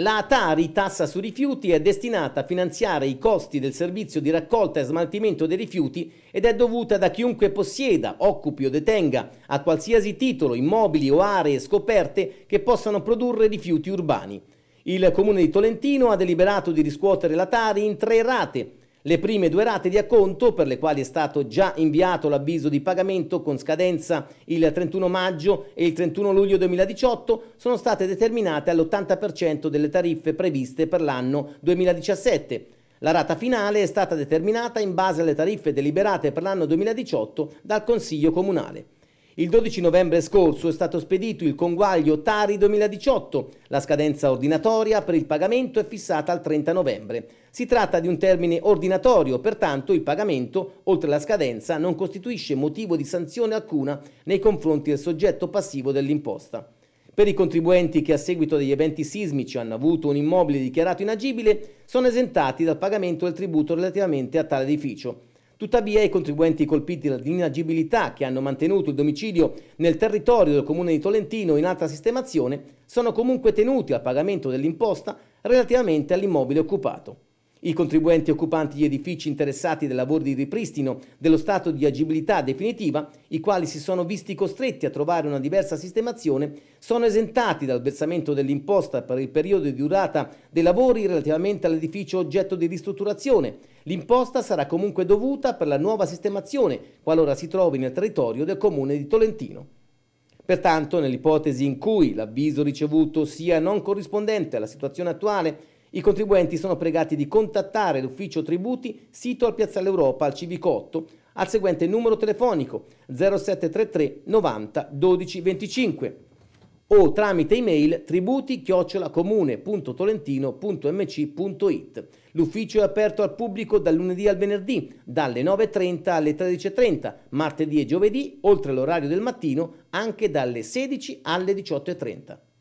La Atari, tassa su rifiuti, è destinata a finanziare i costi del servizio di raccolta e smaltimento dei rifiuti ed è dovuta da chiunque possieda, occupi o detenga a qualsiasi titolo immobili o aree scoperte che possano produrre rifiuti urbani. Il comune di Tolentino ha deliberato di riscuotere la Tari in tre rate le prime due rate di acconto, per le quali è stato già inviato l'avviso di pagamento con scadenza il 31 maggio e il 31 luglio 2018, sono state determinate all'80% delle tariffe previste per l'anno 2017. La rata finale è stata determinata in base alle tariffe deliberate per l'anno 2018 dal Consiglio Comunale. Il 12 novembre scorso è stato spedito il conguaglio Tari 2018. La scadenza ordinatoria per il pagamento è fissata al 30 novembre. Si tratta di un termine ordinatorio, pertanto il pagamento, oltre la scadenza, non costituisce motivo di sanzione alcuna nei confronti del soggetto passivo dell'imposta. Per i contribuenti che a seguito degli eventi sismici hanno avuto un immobile dichiarato inagibile, sono esentati dal pagamento del tributo relativamente a tale edificio. Tuttavia i contribuenti colpiti dall'inagibilità che hanno mantenuto il domicilio nel territorio del comune di Tolentino in alta sistemazione sono comunque tenuti al pagamento dell'imposta relativamente all'immobile occupato. I contribuenti occupanti gli edifici interessati dai lavori di ripristino dello stato di agibilità definitiva, i quali si sono visti costretti a trovare una diversa sistemazione, sono esentati dal versamento dell'imposta per il periodo di durata dei lavori relativamente all'edificio oggetto di ristrutturazione. L'imposta sarà comunque dovuta per la nuova sistemazione, qualora si trovi nel territorio del comune di Tolentino. Pertanto, nell'ipotesi in cui l'avviso ricevuto sia non corrispondente alla situazione attuale, i contribuenti sono pregati di contattare l'ufficio tributi sito al Piazzale Europa al Civicotto al seguente numero telefonico 0733 90 12 25 o tramite email tributi-comune.tolentino.mc.it. L'ufficio è aperto al pubblico dal lunedì al venerdì, dalle 9.30 alle 13.30, martedì e giovedì, oltre all'orario del mattino, anche dalle 16 alle 18.30.